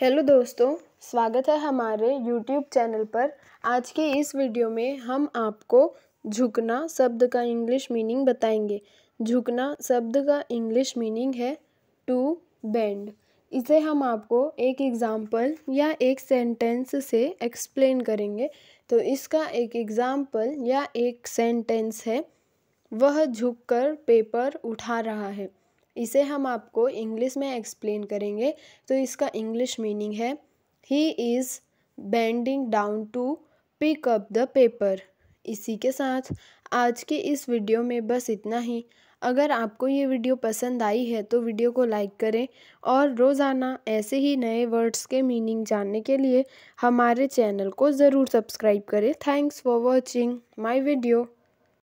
hello दोस्तों स्वागत है हमारे यूट्यूब चैनल पर आज के इस वीडियो में हम आपको झुकना शब्द का इंग्लिश मीनिंग बताएंगे झुकना शब्द का इंग्लिश मीनिंग है टू बेंड इसे हम आपको एक एग्ज़ाम्पल या एक सेंटेंस से एक्सप्लेन करेंगे तो इसका एक एग्ज़ाम्पल या एक सेंटेंस है वह झुककर पेपर उठा रहा है इसे हम आपको इंग्लिश में एक्सप्लेन करेंगे तो इसका इंग्लिश मीनिंग है he is bending down to pick up the paper इसी के साथ आज के इस वीडियो में बस इतना ही अगर आपको ये वीडियो पसंद आई है तो वीडियो को लाइक करें और रोज़ाना ऐसे ही नए वर्ड्स के मीनिंग जानने के लिए हमारे चैनल को ज़रूर सब्सक्राइब करें thanks for watching my video